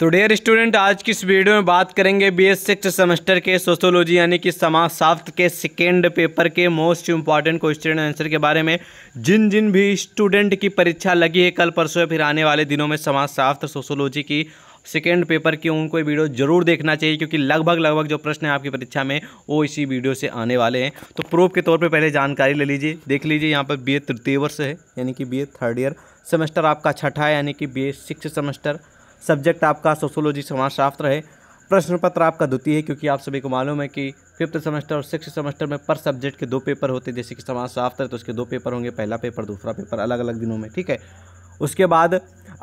तो dear student आज की इस वीडियो में बात करेंगे बी एस सिक्स सेमेस्टर के सोशोलॉजी यानी कि समाजशास्त्र के सेकेंड पेपर के मोस्ट इंपॉर्टेंट क्वेश्चन आंसर के बारे में जिन जिन भी स्टूडेंट की परीक्षा लगी है कल परसों फिर आने वाले दिनों में समाजशास्त्र सोशोलॉजी की सेकेंड पेपर की उनको वीडियो जरूर देखना चाहिए क्योंकि लगभग लगभग जो प्रश्न है आपकी परीक्षा में वो इसी वीडियो से आने वाले हैं तो प्रूफ के तौर पर पहले जानकारी ले लीजिए देख लीजिए यहाँ पर बी ए तृतीय वर्ष है यानी कि B A third year semester आपका छठा है यानी कि B A six semester subject आपका सोशोलॉजी समाजशास्त्र है प्रश्न पत्र आपका द्वितीय है क्योंकि आप सभी को मालूम है कि फिफ्थ सेमेस्टर और सिक्स सेमेस्टर में पर सब्जेक्ट के दो पेपर होते हैं जैसे कि समाजशास्त्र है तो उसके दो पेपर होंगे पहला पेपर दूसरा पेपर अलग अलग दिनों में ठीक है उसके बाद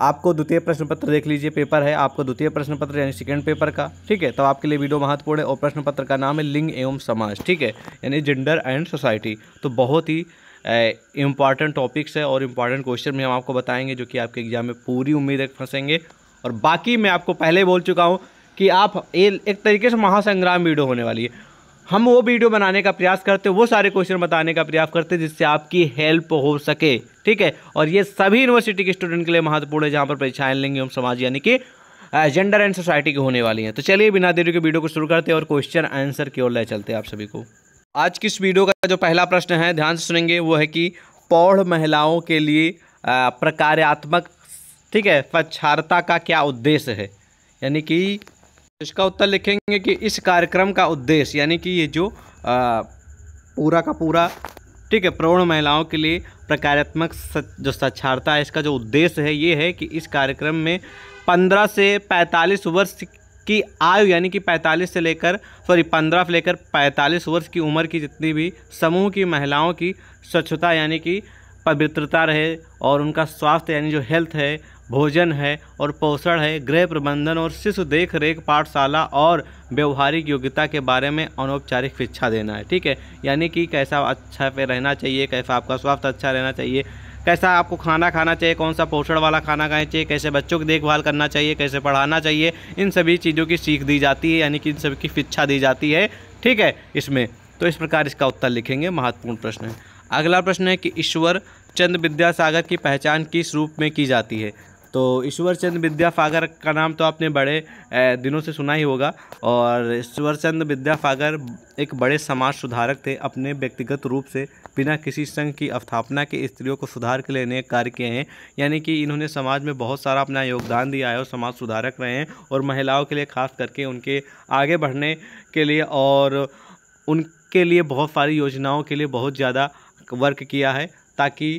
आपको द्वितीय प्रश्न पत्र देख लीजिए पेपर है आपको द्वितीय प्रश्न पत्र यानी सेकेंड पेपर का ठीक है तो आपके लिए वीडियो महत्वपूर्ण है और प्रश्न पत्र का नाम है लिंग एवं समाज ठीक है यानी जेंडर एंड सोसाइटी तो बहुत ही इम्पॉर्टेंट टॉपिक्स है और इम्पॉर्टेंट क्वेश्चन भी हम आपको बताएंगे जो कि आपके एग्जाम में पूरी उम्मीद है फंसेंगे और बाकी मैं आपको पहले बोल चुका हूँ कि आप एक तरीके से महासंग्राम वीडियो होने वाली है हम वो वीडियो बनाने का प्रयास करते वो सारे क्वेश्चन बताने का प्रयास करते जिससे आपकी हेल्प हो सके ठीक है और ये सभी यूनिवर्सिटी के स्टूडेंट के लिए महत्वपूर्ण है जहाँ पर परीक्षाएं लेंगे हम समाज यानी कि जेंडर एंड सोसाइटी की होने वाली हैं तो चलिए बिना देरी के वीडियो को शुरू करते हैं और क्वेश्चन आंसर की ओर ले चलते हैं आप सभी को आज की इस वीडियो का जो पहला प्रश्न है ध्यान से सुनेंगे वो है कि पौढ़ महिलाओं के लिए प्रकार्यात्मक ठीक है स्वच्छारता का क्या उद्देश्य है यानी कि इसका उत्तर लिखेंगे कि इस कार्यक्रम का उद्देश्य यानी कि ये जो आ, पूरा का पूरा ठीक है प्रौण महिलाओं के लिए प्रकारात्मक जो साक्षारता है इसका जो उद्देश्य है ये है कि इस कार्यक्रम में 15 से 45 वर्ष की आयु यानी कि 45 से लेकर सॉरी 15 से लेकर 45 वर्ष की उम्र की जितनी भी समूह की महिलाओं की स्वच्छता यानी कि पवित्रता रहे और उनका स्वास्थ्य यानी जो हेल्थ है भोजन है और पोषण है गृह प्रबंधन और शिशु देख रेख पाठशाला और व्यवहारिक योग्यता के बारे में अनौपचारिक शिक्षा देना है ठीक है यानी कि कैसा अच्छा पे रहना चाहिए कैसा आपका स्वास्थ्य अच्छा रहना चाहिए कैसा आपको खाना खाना चाहिए कौन सा पोषण वाला खाना खाना चाहिए कैसे बच्चों की देखभाल करना चाहिए कैसे पढ़ाना चाहिए इन सभी चीज़ों की सीख दी जाती है यानी कि इन सभी की शिक्षा दी जाती है ठीक है इसमें तो इस प्रकार इसका उत्तर लिखेंगे महत्वपूर्ण प्रश्न है अगला प्रश्न है कि ईश्वर चंद्र विद्यासागर की पहचान किस रूप में की जाती है तो ईश्वर चंद्र विद्यासागर का नाम तो आपने बड़े दिनों से सुना ही होगा और ईश्वर चंद्र विद्यासागर एक बड़े समाज सुधारक थे अपने व्यक्तिगत रूप से बिना किसी संघ की स्थापना के स्त्रियों को सुधार के लिए अनेक कार्य किए हैं यानी कि इन्होंने समाज में बहुत सारा अपना योगदान दिया है और समाज सुधारक रहे हैं और महिलाओं के लिए खास करके उनके आगे बढ़ने के लिए और उनके लिए बहुत सारी योजनाओं के लिए बहुत ज़्यादा वर्क किया है ताकि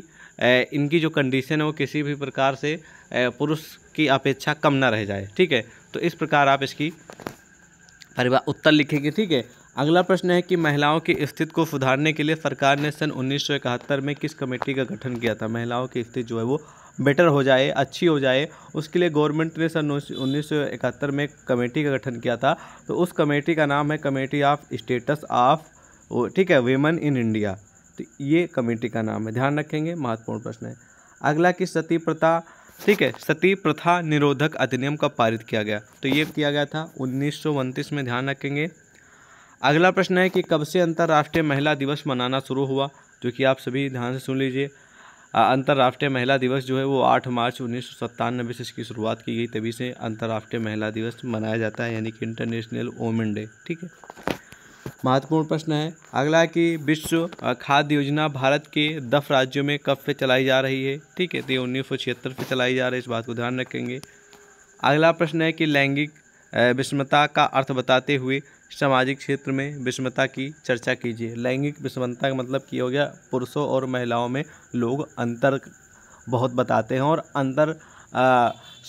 इनकी जो कंडीशन है वो किसी भी प्रकार से पुरुष की अपेक्षा कम ना रह जाए ठीक है तो इस प्रकार आप इसकी परिवार उत्तर लिखेंगे ठीक है अगला प्रश्न है कि महिलाओं की स्थिति को सुधारने के लिए सरकार ने सन उन्नीस में किस कमेटी का गठन किया था महिलाओं की स्थिति जो है वो बेटर हो जाए अच्छी हो जाए उसके लिए गवर्नमेंट ने सन उन्नीस में एक कमेटी का गठन किया था तो उस कमेटी का नाम है कमेटी ऑफ स्टेटस ऑफ ठीक है वेमन इन इंडिया तो ये कमेटी का नाम है ध्यान रखेंगे महत्वपूर्ण प्रश्न है अगला कि सती प्रथा ठीक है सती प्रथा निरोधक अधिनियम कब पारित किया गया तो ये किया गया था उन्नीस में ध्यान रखेंगे अगला प्रश्न है कि कब से अंतर्राष्ट्रीय महिला दिवस मनाना शुरू हुआ जो कि आप सभी ध्यान से सुन लीजिए अंतर्राष्ट्रीय महिला दिवस जो है वो 8 मार्च उन्नीस से इसकी शुरुआत की गई तभी से अंतर्राष्ट्रीय महिला दिवस मनाया जाता है यानी कि इंटरनेशनल वोमेन डे ठीक है महत्वपूर्ण प्रश्न है अगला है कि विश्व खाद्य योजना भारत के दस राज्यों में कब से चलाई जा रही है ठीक है तो ये उन्नीस सौ छिहत्तर से चलाई जा रही है इस बात को ध्यान रखेंगे अगला प्रश्न है कि लैंगिक विषमता का अर्थ बताते हुए सामाजिक क्षेत्र में विषमता की चर्चा कीजिए लैंगिक विषमता का मतलब की हो गया पुरुषों और महिलाओं में लोग अंतर बहुत बताते हैं और अंतर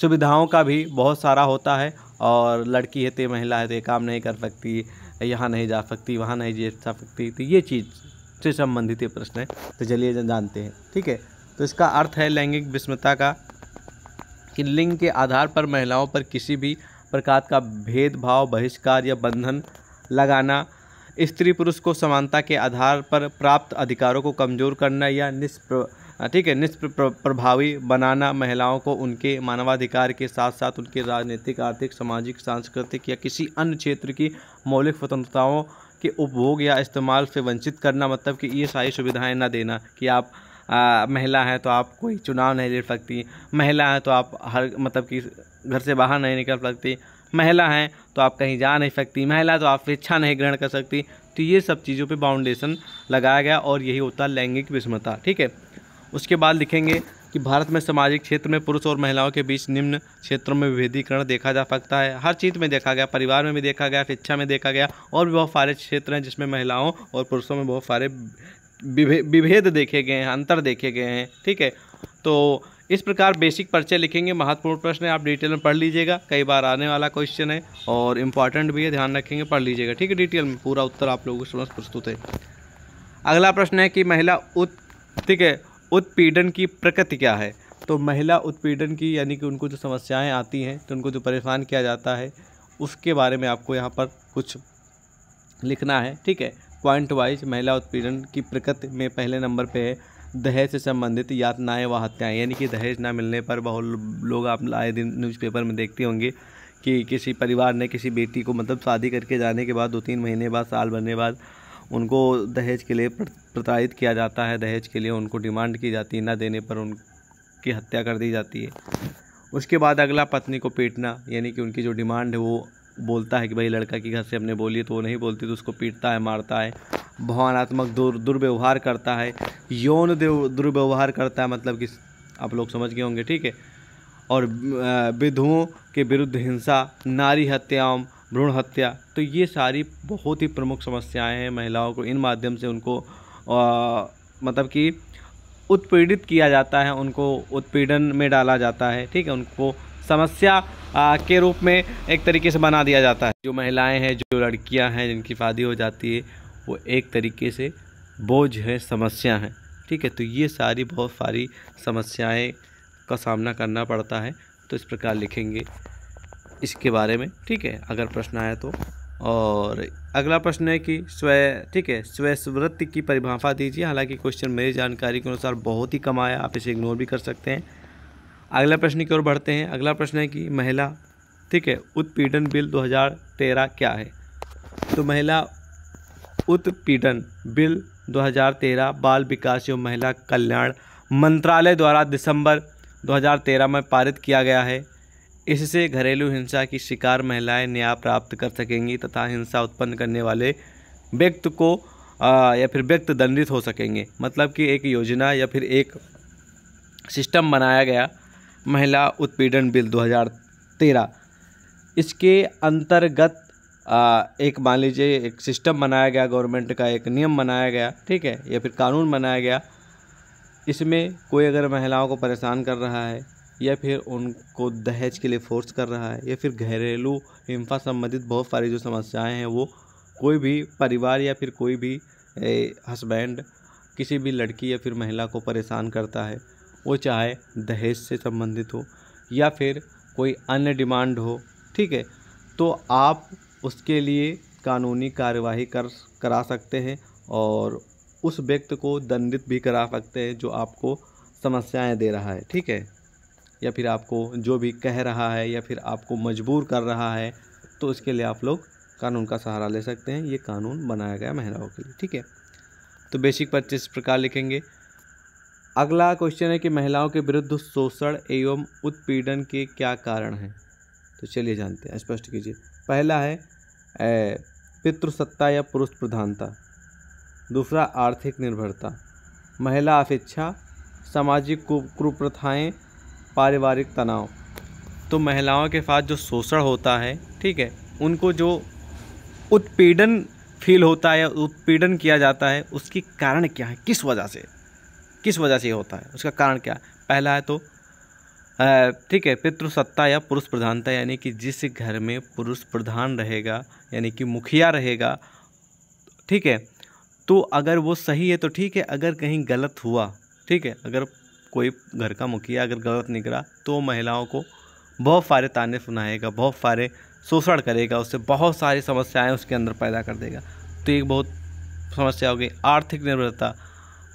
सुविधाओं का भी बहुत सारा होता है और लड़की है तो महिला है तो काम नहीं कर सकती यहाँ नहीं जा सकती वहाँ नहीं जा सकती तो ये चीज़ से संबंधित ये प्रश्न है तो चलिए जानते हैं ठीक है तो इसका अर्थ है लैंगिक विषमता का कि लिंग के आधार पर महिलाओं पर किसी भी प्रकार का भेदभाव बहिष्कार या बंधन लगाना स्त्री पुरुष को समानता के आधार पर प्राप्त अधिकारों को कमज़ोर करना या निष्प्र हाँ, ठीक है निष्प्रभावी बनाना महिलाओं को उनके मानवाधिकार के साथ साथ उनके राजनीतिक आर्थिक सामाजिक सांस्कृतिक या किसी अन्य क्षेत्र की मौलिक स्वतंत्रताओं के उपभोग या इस्तेमाल से वंचित करना मतलब कि ये सारी सुविधाएँ ना देना कि आप आ, महिला हैं तो आप कोई चुनाव नहीं लड़ सकती महिला हैं तो आप हर मतलब कि घर से बाहर नहीं निकल सकती महिला हैं तो आप कहीं जा नहीं सकती महिला तो आप शिक्षा नहीं ग्रहण कर सकती तो ये सब चीज़ों पे बाउंडेशन लगाया गया और यही होता है लैंगिक विषमता ठीक है उसके बाद लिखेंगे कि भारत में सामाजिक क्षेत्र में पुरुष और महिलाओं के बीच निम्न क्षेत्रों में विभेदीकरण देखा जा सकता है हर चीज़ में देखा गया परिवार में भी देखा गया शिक्षा में देखा गया और भी बहुत सारे क्षेत्र हैं जिसमें महिलाओं और पुरुषों में बहुत सारे विभेद देखे गए हैं अंतर देखे गए हैं ठीक है तो इस प्रकार बेसिक परिचय लिखेंगे महत्वपूर्ण प्रश्न है आप डिटेल में पढ़ लीजिएगा कई बार आने वाला क्वेश्चन है और इम्पॉर्टेंट भी है ध्यान रखेंगे पढ़ लीजिएगा ठीक है डिटेल में पूरा उत्तर आप लोगों को समझ प्रस्तुत है अगला प्रश्न है कि महिला उत ठीक है उत्पीड़न की प्रकृति क्या है तो महिला उत्पीड़न की यानी कि उनको जो समस्याएं आती हैं तो उनको जो परेशान किया जाता है उसके बारे में आपको यहाँ पर कुछ लिखना है ठीक है पॉइंट वाइज महिला उत्पीड़न की प्रकृति में पहले नंबर पे है दहेज से संबंधित यातनाएँ व हत्याएँ यानी कि दहेज ना मिलने पर बहुत लोग आप आए दिन न्यूज़पेपर में देखते होंगे कि किसी परिवार ने किसी बेटी को मतलब शादी करके जाने के बाद दो तीन महीने बाद साल भरने बाद उनको दहेज के लिए प्रताड़ित किया जाता है दहेज के लिए उनको डिमांड की जाती है ना देने पर उनकी हत्या कर दी जाती है उसके बाद अगला पत्नी को पीटना यानी कि उनकी जो डिमांड है वो बोलता है कि भाई लड़का के घर से हमने बोली तो वो नहीं बोलती तो उसको पीटता है मारता है भावनात्मक दुर दुर्व्यवहार करता है यौन दुर्व्यवहार करता है मतलब कि आप लोग समझ गए होंगे ठीक है और विधुओं के विरुद्ध हिंसा नारी हत्याओं भ्रूण हत्या तो ये सारी बहुत ही प्रमुख समस्याएं हैं महिलाओं को इन माध्यम से उनको आ, मतलब कि उत्पीड़ित किया जाता है उनको उत्पीड़न में डाला जाता है ठीक है उनको समस्या आ, के रूप में एक तरीके से बना दिया जाता है जो महिलाएं हैं जो लड़कियां हैं जिनकी शादी हो जाती है वो एक तरीके से बोझ है समस्या है ठीक है तो ये सारी बहुत सारी समस्याएँ का सामना करना पड़ता है तो इस प्रकार लिखेंगे इसके बारे में ठीक है अगर प्रश्न आया तो और अगला प्रश्न है कि स्वय ठीक है स्वृत्ति की परिभाषा दीजिए हालांकि क्वेश्चन मेरी जानकारी के अनुसार बहुत ही कम आया आप इसे इग्नोर भी कर सकते हैं अगला प्रश्न की ओर बढ़ते हैं अगला प्रश्न है कि महिला ठीक है उत्पीड़न बिल 2013 क्या है तो महिला उत्पीड़न बिल 2013 बाल विकास एवं महिला कल्याण मंत्रालय द्वारा दिसंबर 2013 में पारित किया गया है इससे घरेलू हिंसा की शिकार महिलाएं न्याय प्राप्त कर सकेंगी तथा हिंसा उत्पन्न करने वाले व्यक्ति को आ, या फिर व्यक्ति दंडित हो सकेंगे मतलब कि एक योजना या फिर एक सिस्टम बनाया गया महिला उत्पीड़न बिल 2013 इसके अंतर्गत आ, एक मान लीजिए एक सिस्टम बनाया गया गवर्नमेंट का एक नियम बनाया गया ठीक है या फिर कानून बनाया गया इसमें कोई अगर महिलाओं को परेशान कर रहा है या फिर उनको दहेज के लिए फोर्स कर रहा है या फिर घरेलू हिंसा संबंधित बहुत सारी जो समस्याएं हैं वो कोई भी परिवार या फिर कोई भी हस्बैंड किसी भी लड़की या फिर महिला को परेशान करता है वो चाहे दहेज से संबंधित हो या फिर कोई अन्य डिमांड हो ठीक है तो आप उसके लिए कानूनी कार्यवाही कर करा सकते हैं और उस व्यक्ति को दंडित भी करा सकते हैं जो आपको समस्याएं दे रहा है ठीक है या फिर आपको जो भी कह रहा है या फिर आपको मजबूर कर रहा है तो उसके लिए आप लोग कानून का सहारा ले सकते हैं ये कानून बनाया गया महिलाओं के लिए ठीक है तो बेसिक पर इस प्रकार लिखेंगे अगला क्वेश्चन है कि महिलाओं के विरुद्ध शोषण एवं उत्पीड़न के क्या कारण हैं तो चलिए जानते हैं स्पष्ट कीजिए पहला है पितृसत्ता या पुरुष प्रधानता दूसरा आर्थिक निर्भरता महिला अपेक्षा सामाजिक कुप्रथाएँ पारिवारिक तनाव तो महिलाओं के साथ जो शोषण होता है ठीक है उनको जो उत्पीड़न फील होता है उत्पीड़न किया जाता है उसकी कारण क्या है किस वजह से किस वजह से होता है उसका कारण क्या है पहला है तो ठीक है पितृसत्ता या पुरुष प्रधानता यानी कि जिस घर में पुरुष प्रधान रहेगा यानी कि मुखिया रहेगा ठीक है तो अगर वो सही है तो ठीक है अगर कहीं गलत हुआ ठीक है अगर कोई घर का मुखिया अगर गलत निकला तो महिलाओं को बहुत सारे ताने सुनाएगा बहुत सारे शोषण करेगा उससे बहुत सारी समस्याएं उसके अंदर पैदा कर देगा तो एक बहुत समस्या हो गई आर्थिक निर्भरता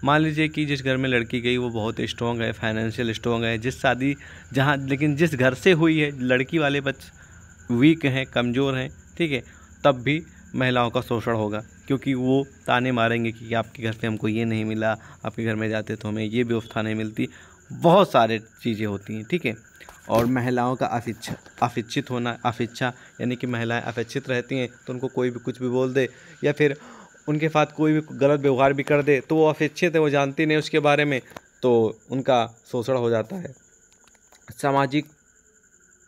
मान लीजिए कि जिस घर में लड़की गई वो बहुत स्ट्रॉन्ग है फाइनेंशियल स्ट्रॉन्ग है जिस शादी जहाँ लेकिन जिस घर से हुई है लड़की वाले बच्चे वीक हैं कमज़ोर हैं ठीक है तब भी महिलाओं का शोषण होगा क्योंकि वो ताने मारेंगे कि आपके घर से हमको ये नहीं मिला आपके घर में जाते तो हमें ये व्यवस्था नहीं मिलती बहुत सारे चीज़ें होती हैं ठीक है और महिलाओं का अशिक्षा अशिक्षित होना अशिक्षा यानी कि महिलाएं अशिक्षित रहती हैं तो उनको कोई भी कुछ भी बोल दे या फिर उनके साथ कोई भी गलत व्यवहार भी कर दे तो वो अशिक्षित है वो जानती नहीं उसके बारे में तो उनका शोषण हो जाता है सामाजिक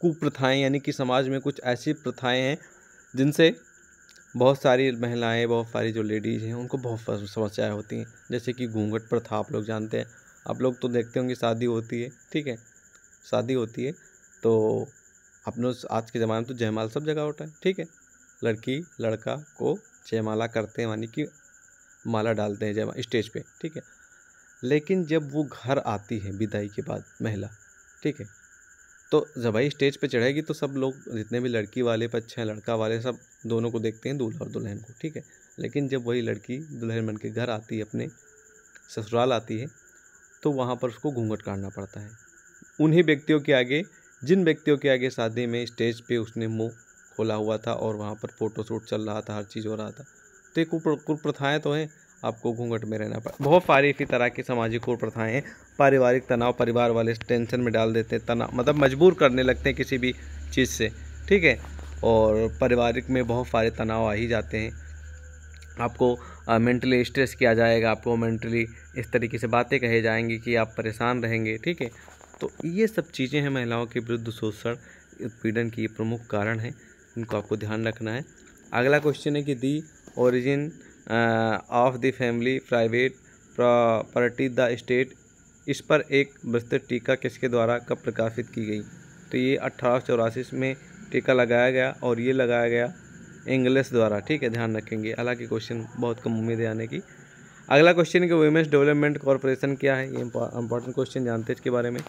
कुप्रथाएँ यानी कि समाज में कुछ ऐसी प्रथाएँ हैं जिनसे बहुत सारी महिलाएं बहुत सारी जो लेडीज़ हैं उनको बहुत समस्याएं होती हैं जैसे कि घूंघट प्रथा आप लोग जानते हैं आप लोग तो देखते होंगे शादी होती है ठीक है शादी होती है तो आप आज के ज़माने में तो जयमाल सब जगह होता है ठीक है लड़की लड़का को जयमाला करते हैं यानी कि माला डालते हैं जयमा स्टेज पर ठीक है लेकिन जब वो घर आती है विदाई के बाद महिला ठीक है तो जबाई स्टेज पे चढ़ेगी तो सब लोग जितने भी लड़की वाले पक्ष हैं लड़का वाले सब दोनों को देखते हैं दूल्हा और दुल्हन को ठीक है लेकिन जब वही लड़की दुल्हन बन के घर आती है अपने ससुराल आती है तो वहाँ पर उसको घूंघट काटना पड़ता है उन्हीं व्यक्तियों के आगे जिन व्यक्तियों के आगे शादी में स्टेज पे उसने मुंह खोला हुआ था और वहाँ पर फ़ोटोशूट चल रहा था हर चीज़ हो रहा था तो ये कुप्रथाएँ तो हैं आपको घूंघट में रहना पड़ता बहुत सारी इसी तरह की सामाजिक कुप्रथाएँ हैं पारिवारिक तनाव परिवार वाले टेंशन में डाल देते हैं तनाव मतलब मजबूर करने लगते हैं किसी भी चीज़ से ठीक है और पारिवारिक में बहुत सारे तनाव आ ही जाते हैं आपको मेंटली स्ट्रेस किया जाएगा आपको मेंटली इस तरीके से बातें कही जाएंगी कि आप परेशान रहेंगे ठीक है तो ये सब चीज़ें हैं महिलाओं के विरुद्ध शोषण उत्पीड़न की प्रमुख कारण है इनको आपको ध्यान रखना है अगला क्वेश्चन है कि the origin of the family private property the state इस पर एक विस्तृत टीका किसके द्वारा कब प्रकाशित की गई तो ये अट्ठारह में टीका लगाया गया और ये लगाया गया इंग्लिश द्वारा ठीक है ध्यान रखेंगे हालांकि क्वेश्चन बहुत कम उम्मीद है आने की अगला क्वेश्चन कि वुमेंस डेवलपमेंट कॉरपोरेशन क्या है ये इंपॉर्टेंट क्वेश्चन जानते हैं इसके बारे में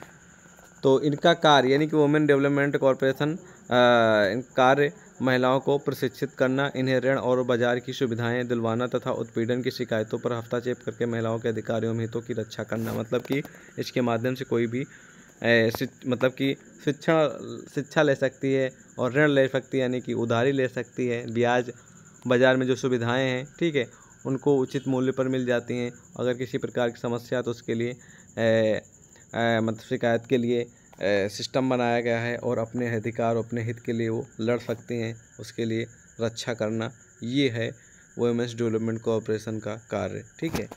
तो इनका कार्य यानी कि वुमेन डेवलपमेंट कॉरपोरेशन कार्य महिलाओं को प्रशिक्षित करना इन्हें ऋण और बाजार की सुविधाएं दिलवाना तथा उत्पीड़न की शिकायतों पर हफ्ता चेप करके महिलाओं के अधिकारियों में हितों की रक्षा करना मतलब कि इसके माध्यम से कोई भी ए, मतलब कि शिक्षा शिक्षा ले सकती है और ऋण ले सकती है यानी कि उधारी ले सकती है ब्याज बाज़ार में जो सुविधाएँ हैं ठीक है उनको उचित मूल्य पर मिल जाती हैं अगर किसी प्रकार की समस्या तो उसके लिए ए, ए, मतलब शिकायत के लिए सिस्टम बनाया गया है और अपने अधिकार अपने हित के लिए वो लड़ सकते हैं उसके लिए रक्षा करना ये है वुमेंस डेवलपमेंट कॉरपोरेशन का कार्य ठीक है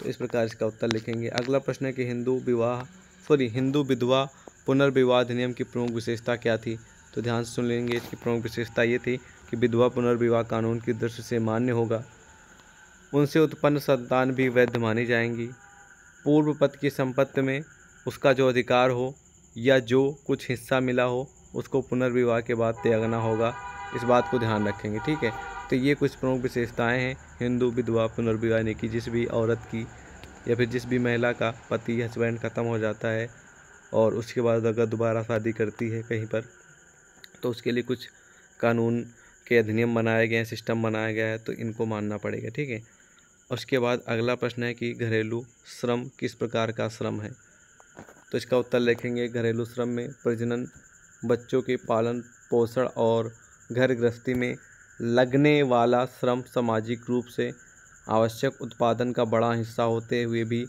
तो इस प्रकार इसका उत्तर लिखेंगे अगला प्रश्न है कि हिंदू विवाह सॉरी हिंदू विधवा पुनर्विवाह अधिनियम की प्रमुख विशेषता क्या थी तो ध्यान से सुन लेंगे इसकी प्रमुख विशेषता ये थी कि विधवा पुनर्विवाह कानून की दृष्टि से मान्य होगा उनसे उत्पन्न संतान भी वैध मानी जाएंगी पूर्व पद की संपत्ति में उसका जो अधिकार हो या जो कुछ हिस्सा मिला हो उसको पुनर्विवाह के बाद त्यागना होगा इस बात को ध्यान रखेंगे ठीक है तो ये कुछ प्रमुख विशेषताएं हैं हिंदू विधवा पुनर्विवाह यानी कि जिस भी औरत की या फिर जिस भी महिला का पति हस्बैंड ख़त्म हो जाता है और उसके बाद अगर दोबारा शादी करती है कहीं पर तो उसके लिए कुछ कानून के अधिनियम बनाए गए हैं सिस्टम बनाया गया है तो इनको मानना पड़ेगा ठीक है उसके बाद अगला प्रश्न है कि घरेलू श्रम किस प्रकार का श्रम है तो इसका उत्तर लिखेंगे घरेलू श्रम में प्रजनन बच्चों के पालन पोषण और घर गृहस्थी में लगने वाला श्रम सामाजिक रूप से आवश्यक उत्पादन का बड़ा हिस्सा होते हुए भी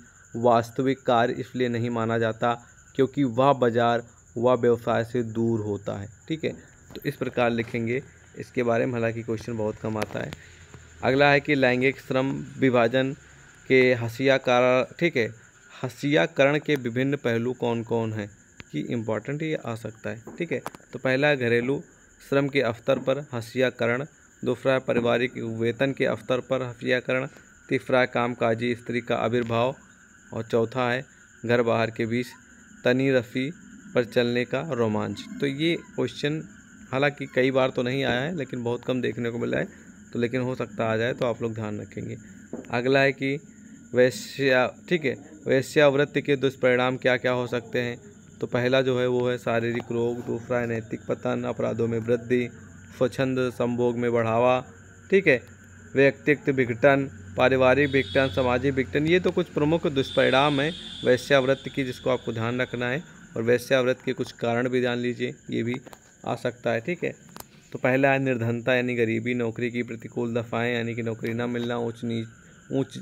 वास्तविक कार्य इसलिए नहीं माना जाता क्योंकि वह बाजार व व्यवसाय से दूर होता है ठीक है तो इस प्रकार लिखेंगे इसके बारे में हालांकि क्वेश्चन बहुत कम आता है अगला है कि लैंगिक श्रम विभाजन के हसिया कारण ठीक है हसियाकरण के विभिन्न पहलू कौन कौन हैं कि इम्पॉर्टेंट ये आ सकता है ठीक है तो पहला घरेलू श्रम के अवतर पर हसियाकरण दूसरा पारिवारिक वेतन के अवतर पर हसियाकरण तीसरा कामकाजी स्त्री का आविर्भाव और चौथा है घर बाहर के बीच तनी रफ़ी पर चलने का रोमांच तो ये क्वेश्चन हालांकि कई बार तो नहीं आया है लेकिन बहुत कम देखने को मिला है तो लेकिन हो सकता आ जाए तो आप लोग ध्यान रखेंगे अगला है कि वैश्या ठीक है वैश्यावृत्ति के दुष्परिणाम क्या क्या हो सकते हैं तो पहला जो है वो है शारीरिक रोग दूसरा है नैतिक पतन अपराधों में वृद्धि स्वच्छंद संभोग में बढ़ावा ठीक है व्यक्तित्व विघटन पारिवारिक विघटन सामाजिक विघटन ये तो कुछ प्रमुख दुष्परिणाम हैं वैश्यावृत्ति की जिसको आपको ध्यान रखना है और वैश्यावृत्त के कुछ कारण भी जान लीजिए ये भी आ सकता है ठीक है तो पहला है निर्धनता यानी गरीबी नौकरी की प्रतिकूल दफाएँ यानी कि नौकरी ना मिलना ऊँच नीच ऊँच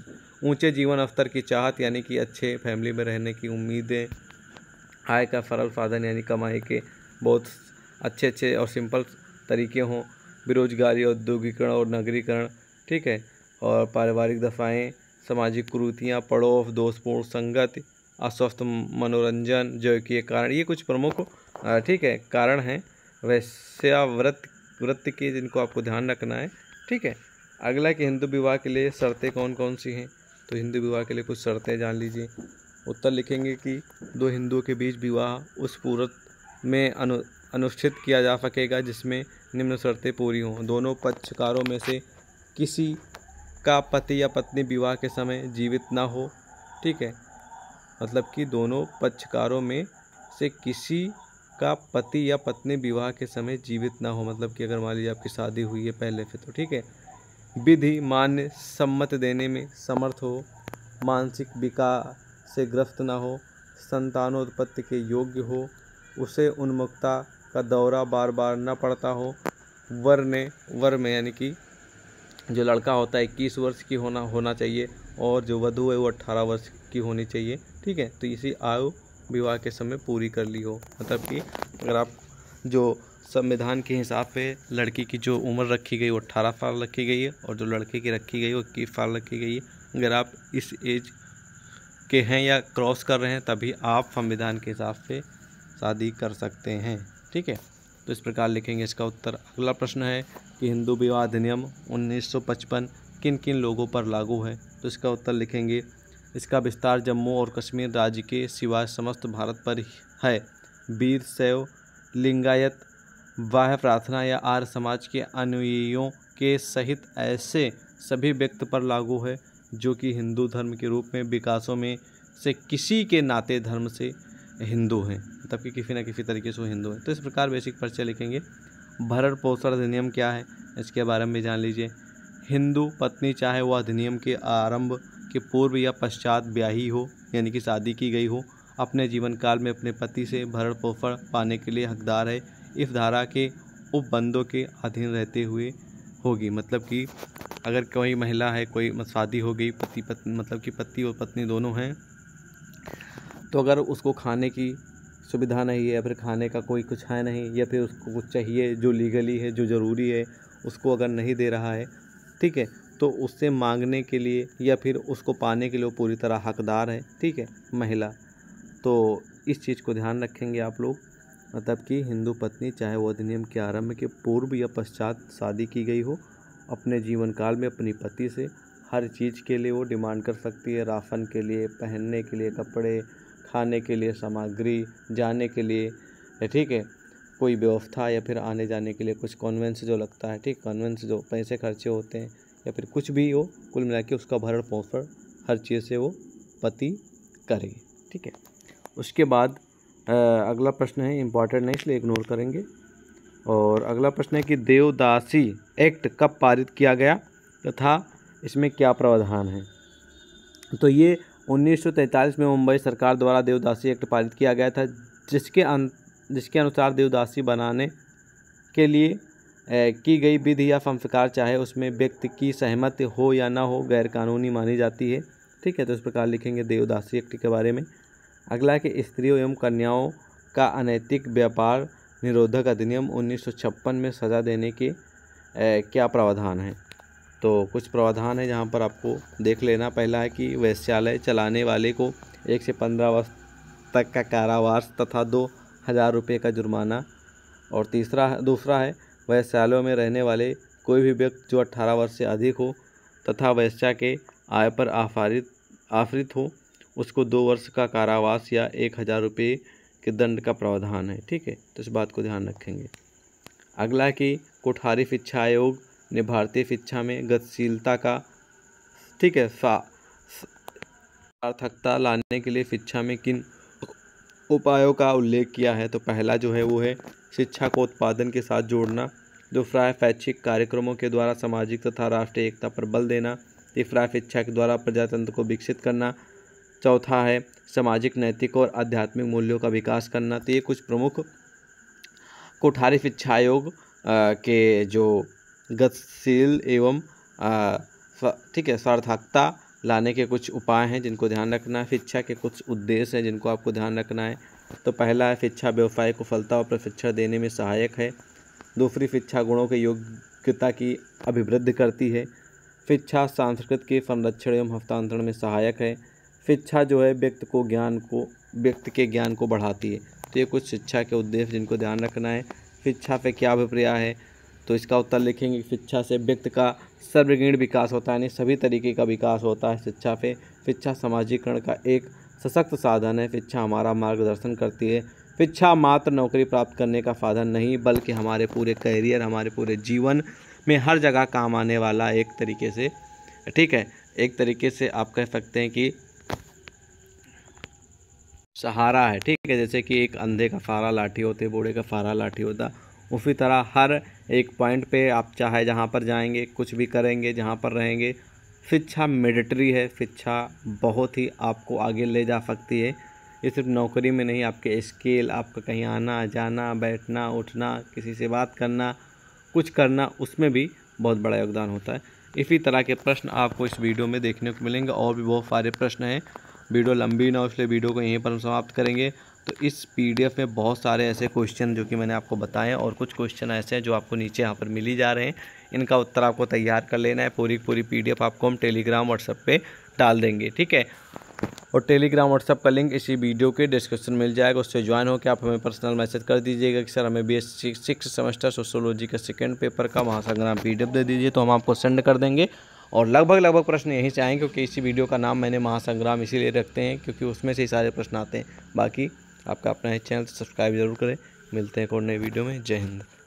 ऊंचे जीवन अवसर की चाहत यानी कि अच्छे फैमिली में रहने की उम्मीदें आय का सरल साधन यानी कमाई के बहुत अच्छे अच्छे और सिंपल तरीके हों बेरोजगारी औद्योगिकरण और नगरीकरण ठीक है और पारिवारिक दफाएँ सामाजिक कुरूतियाँ पड़ोस दोस्तपूर्ण संगत अस्वस्थ मनोरंजन जो कि एक कारण ये कुछ प्रमुख ठीक है कारण हैं वैश्याव्रत व्रत के जिनको आपको ध्यान रखना है ठीक है अगला कि हिंदू विवाह के लिए शर्तें कौन कौन सी हैं तो हिंदू विवाह के लिए कुछ शर्तें जान लीजिए उत्तर लिखेंगे कि दो हिंदुओं के बीच विवाह उस पूर्व में अनु अनुष्ठित किया जा सकेगा जिसमें निम्न शर्तें पूरी हों दोनों पक्षकारों में से किसी का पति या पत्नी विवाह के समय जीवित ना हो ठीक है मतलब कि दोनों पक्षकारों में से किसी का पति या पत्नी विवाह के समय जीवित ना हो मतलब कि अगर मान लीजिए आपकी शादी हुई है पहले से तो ठीक है विधि मान्य सम्मत देने में समर्थ हो मानसिक विकास से ग्रस्त न हो संतानोत्पत्ति के योग्य हो उसे उन्मुक्ता का दौरा बार बार न पड़ता हो वर ने वर में यानी कि जो लड़का होता है इक्कीस वर्ष की होना होना चाहिए और जो वधु है वो अट्ठारह वर्ष की होनी चाहिए ठीक है तो इसी आयु विवाह के समय पूरी कर ली हो मतलब कि अगर आप जो संविधान के हिसाब पे लड़की की जो उम्र रखी गई वो अट्ठारह साल रखी गई है और जो लड़के की रखी गई वो इक्कीस साल रखी गई है अगर आप इस एज के हैं या क्रॉस कर रहे हैं तभी आप संविधान के हिसाब से शादी कर सकते हैं ठीक है तो इस प्रकार लिखेंगे इसका उत्तर अगला प्रश्न है कि हिंदू विवाह अधिनियम 1955 किन किन लोगों पर लागू है तो इसका उत्तर लिखेंगे इसका विस्तार जम्मू और कश्मीर राज्य के सिवाय समस्त भारत पर है वीर शैव लिंगायत वाह प्रार्थना या आर्य समाज के अनुयायियों के सहित ऐसे सभी व्यक्ति पर लागू है जो कि हिंदू धर्म के रूप में विकासों में से किसी के नाते धर्म से हिंदू हैं मतलब कि किसी न किसी तरीके से हिंदू हैं तो इस प्रकार बेसिक पर्चे लिखेंगे भरण पोषण अधिनियम क्या है इसके बारे में जान लीजिए हिंदू पत्नी चाहे वह अधिनियम के आरंभ के पूर्व या पश्चात ब्याही हो यानी कि शादी की गई हो अपने जीवन काल में अपने पति से भरण पोषण पाने के लिए हकदार है इस धारा के उपबंधों के अधीन रहते हुए होगी मतलब कि अगर कोई महिला है कोई शादी हो गई पति पत्नी मतलब कि पति और पत्नी दोनों हैं तो अगर उसको खाने की सुविधा नहीं है या फिर खाने का कोई कुछ है नहीं या फिर उसको कुछ चाहिए जो लीगली है जो ज़रूरी है उसको अगर नहीं दे रहा है ठीक है तो उससे मांगने के लिए या फिर उसको पाने के लिए वो पूरी तरह हकदार है ठीक है महिला तो इस चीज़ को ध्यान रखेंगे आप लोग मतलब कि हिंदू पत्नी चाहे वो अधिनियम के आरंभ के पूर्व या पश्चात शादी की गई हो अपने जीवन काल में अपनी पति से हर चीज़ के लिए वो डिमांड कर सकती है राशन के लिए पहनने के लिए कपड़े खाने के लिए सामग्री जाने के लिए ठीक है कोई व्यवस्था या फिर आने जाने के लिए कुछ कॉन्वेंस जो लगता है ठीक कॉन्वेंस जो पैसे खर्चे होते हैं या फिर कुछ भी हो कुल मिला के उसका भरण पोषण हर चीज़ से वो पति करे ठीक है उसके बाद अगला प्रश्न है इम्पॉर्टेंट नहीं इसलिए इग्नोर करेंगे और अगला प्रश्न है कि देवदासी एक्ट कब पारित किया गया तथा तो इसमें क्या प्रावधान है तो ये 1943 में मुंबई सरकार द्वारा देवदासी एक्ट पारित किया गया था जिसके अन जिसके अनुसार देवदासी बनाने के लिए की गई विधि या फंफकार चाहे उसमें व्यक्ति की सहमति हो या ना हो गैरकानूनी मानी जाती है ठीक है तो इस प्रकार लिखेंगे देवदासी एक्ट के बारे में अगला कि स्त्रियों एवं कन्याओं का अनैतिक व्यापार निरोधक अधिनियम उन्नीस में सज़ा देने के क्या प्रावधान हैं तो कुछ प्रावधान है जहाँ पर आपको देख लेना पहला है कि वैश्यालय चलाने वाले को एक से पंद्रह वर्ष तक का कारावास तथा दो हज़ार रुपये का जुर्माना और तीसरा दूसरा है वैश्यालयों में रहने वाले कोई भी व्यक्ति जो अट्ठारह वर्ष से अधिक हो तथा वैश्या के आय पर आफारित आफरित हो उसको दो वर्ष का कारावास या एक हज़ार रुपये के दंड का प्रावधान है ठीक है तो इस बात को ध्यान रखेंगे अगला कि कोठारी शिक्षा आयोग ने भारतीय शिक्षा में गतिशीलता का ठीक है सा सार्थकता लाने के लिए शिक्षा में किन उपायों का उल्लेख किया है तो पहला जो है वो है शिक्षा को उत्पादन के साथ जोड़ना दूसरा शैक्षिक कार्यक्रमों के द्वारा सामाजिक तथा राष्ट्रीय एकता पर बल देना तीसरा शिक्षा के द्वारा प्रजातंत्र को विकसित करना चौथा है सामाजिक नैतिक और आध्यात्मिक मूल्यों का विकास करना तो ये कुछ प्रमुख शिक्षा आयोग के जो गतिशील एवं ठीक है सार्थकता लाने के कुछ उपाय हैं जिनको ध्यान रखना है शिक्षा के कुछ उद्देश्य हैं जिनको आपको ध्यान रखना है तो पहला है शिक्षा व्यवसाय को फलता और प्रशिक्षण देने में सहायक है दूसरी शिक्षा गुणों के योग्यता की अभिवृद्धि करती है शिक्षा सांस्कृतिक के संरक्षण एवं हस्तांतरण में सहायक है शिक्षा जो है व्यक्ति को ज्ञान को व्यक्ति के ज्ञान को बढ़ाती है तो ये कुछ शिक्षा के उद्देश्य जिनको ध्यान रखना है शिक्षा पे क्या अभिप्राय है तो इसका उत्तर लिखेंगे शिक्षा से व्यक्ति का सर्वगीण विकास होता है यानी सभी तरीके का विकास होता है शिक्षा पे शिक्षा सामाजिकरण का एक सशक्त साधन है शिक्षा हमारा मार्गदर्शन करती है शिक्षा मात्र नौकरी प्राप्त करने का साधन नहीं बल्कि हमारे पूरे करियर हमारे पूरे जीवन में हर जगह काम आने वाला एक तरीके से ठीक है एक तरीके से आप कह सकते हैं कि सहारा है ठीक है जैसे कि एक अंधे का सहारा लाठी होते बूढ़े का सहारा लाठी होता उसी तरह हर एक पॉइंट पे आप चाहे जहाँ पर जाएंगे कुछ भी करेंगे जहाँ पर रहेंगे शिक्षा मेडिटरी है शिक्षा बहुत ही आपको आगे ले जा सकती है ये सिर्फ नौकरी में नहीं आपके स्केल आपका कहीं आना जाना बैठना उठना किसी से बात करना कुछ करना उसमें भी बहुत बड़ा योगदान होता है इसी तरह के प्रश्न आपको इस वीडियो में देखने को मिलेंगे और भी बहुत सारे प्रश्न हैं वीडियो लंबी ना हो इसलिए वीडियो को यहीं पर हम समाप्त करेंगे तो इस पीडीएफ में बहुत सारे ऐसे क्वेश्चन जो कि मैंने आपको बताए और कुछ क्वेश्चन ऐसे हैं जो आपको नीचे यहाँ पर मिली जा रहे हैं इनका उत्तर आपको तैयार कर लेना है पूरी पूरी पी आपको हम टेलीग्राम व्हाट्सएप पर डाल देंगे ठीक है और टेलीग्राम व्हाट्सएप का लिंक इसी वीडियो के डिस्क्रिप्शन मिल जाएगा उससे ज्वाइन होकर आप हमें पर्सनल मैसेज कर दीजिएगा कि सर हमें B S six semester sociology का सेकेंड पेपर का महासंग्राम पी दे दीजिए तो हम आपको सेंड कर देंगे और लगभग लगभग प्रश्न यहीं से आए क्योंकि इसी वीडियो का नाम मैंने महासंग्राम इसीलिए रखते हैं क्योंकि उसमें से ही सारे प्रश्न आते हैं बाकी आपका अपना चैनल सब्सक्राइब जरूर करें मिलते हैं एक और नए वीडियो में जय हिंद